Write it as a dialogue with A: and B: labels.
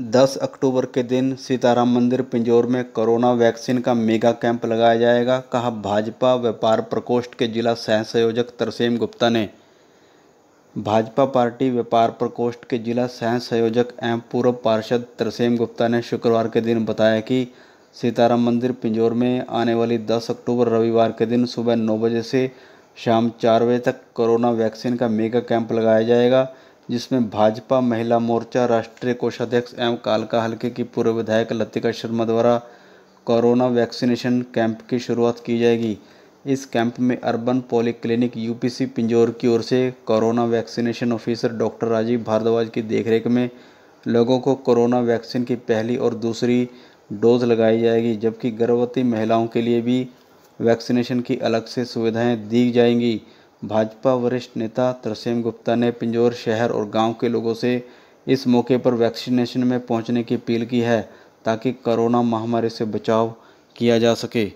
A: 10 अक्टूबर के दिन सीताराम मंदिर पिंजौर में कोरोना वैक्सीन का मेगा कैंप लगाया जाएगा कहा भाजपा व्यापार प्रकोष्ठ के जिला सह संयोजक तरसेम गुप्ता ने भाजपा पार्टी व्यापार प्रकोष्ठ के जिला सह संयोजक एवं पूर्व पार्षद तरसेम गुप्ता ने शुक्रवार के दिन बताया कि सीताराम मंदिर पिंजौर में आने वाली 10 अक्टूबर रविवार के दिन सुबह नौ बजे से शाम चार बजे तक कोरोना वैक्सीन का मेगा कैंप लगाया जाएगा जिसमें भाजपा महिला मोर्चा राष्ट्रीय कोषाध्यक्ष एवं कालका हल्के की पूर्व विधायक लतिका शर्मा द्वारा कोरोना वैक्सीनेशन कैंप की शुरुआत की जाएगी इस कैंप में urban polyclinic UPC Pinjore की ओर से corona vaccination officer doctor Rajeev Bhardwaj की देखरेख में लोगों को कोरोना वैक्सीन की पहली और दूसरी डोज लगाई जाएगी जबकि गर्भवती महिलाओं के लिए भी वैक्सीनेशन की अलग से सुविधाएं दी जाएंगी भाजपा वरिष्ठ नेता तरसेम गुप्ता ने पिंजौर शहर और गांव के लोगों से इस मौके पर वैक्सीनेशन में पहुंचने की अपील की है ताकि कोरोना महामारी से बचाव किया जा सके